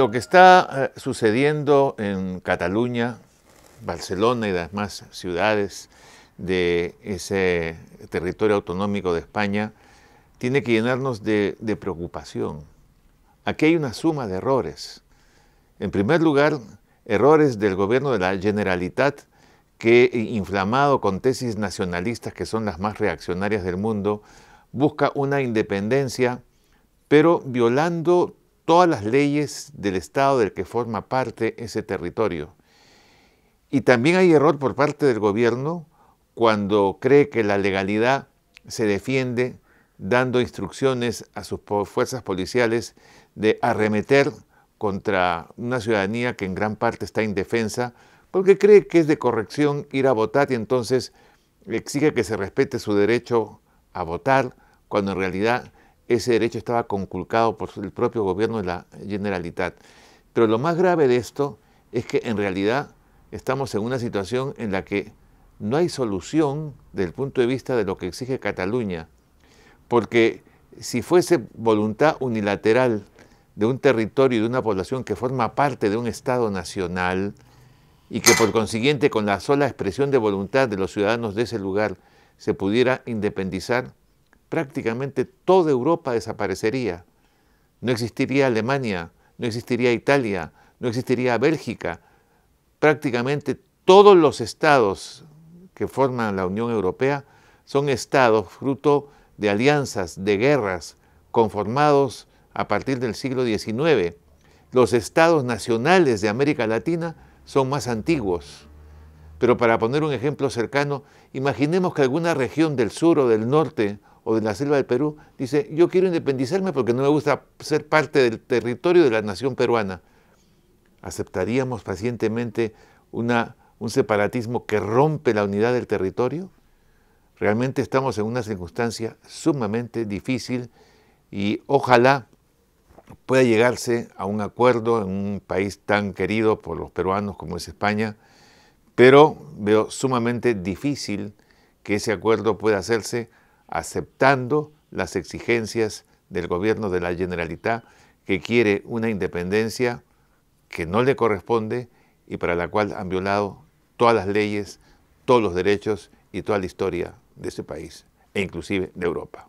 lo que está eh, sucediendo en Cataluña, Barcelona y las ciudades de ese territorio autonómico de España tiene que llenarnos de, de preocupación. Aquí hay una suma de errores. En primer lugar, errores del gobierno de la Generalitat que, eh, inflamado con tesis nacionalistas que son las más reaccionarias del mundo, busca una independencia, pero violando todas las leyes del Estado del que forma parte ese territorio. Y también hay error por parte del gobierno cuando cree que la legalidad se defiende dando instrucciones a sus fuerzas policiales de arremeter contra una ciudadanía que en gran parte está indefensa porque cree que es de corrección ir a votar y entonces exige que se respete su derecho a votar cuando en realidad ese derecho estaba conculcado por el propio gobierno de la Generalitat. Pero lo más grave de esto es que en realidad estamos en una situación en la que no hay solución desde el punto de vista de lo que exige Cataluña, porque si fuese voluntad unilateral de un territorio y de una población que forma parte de un Estado nacional y que por consiguiente con la sola expresión de voluntad de los ciudadanos de ese lugar se pudiera independizar, prácticamente toda Europa desaparecería. No existiría Alemania, no existiría Italia, no existiría Bélgica. Prácticamente todos los estados que forman la Unión Europea son estados fruto de alianzas, de guerras, conformados a partir del siglo XIX. Los estados nacionales de América Latina son más antiguos. Pero para poner un ejemplo cercano, imaginemos que alguna región del sur o del norte o de la selva del Perú, dice, yo quiero independizarme porque no me gusta ser parte del territorio de la nación peruana. ¿Aceptaríamos pacientemente un separatismo que rompe la unidad del territorio? Realmente estamos en una circunstancia sumamente difícil y ojalá pueda llegarse a un acuerdo en un país tan querido por los peruanos como es España, pero veo sumamente difícil que ese acuerdo pueda hacerse aceptando las exigencias del gobierno de la Generalitat que quiere una independencia que no le corresponde y para la cual han violado todas las leyes, todos los derechos y toda la historia de ese país e inclusive de Europa.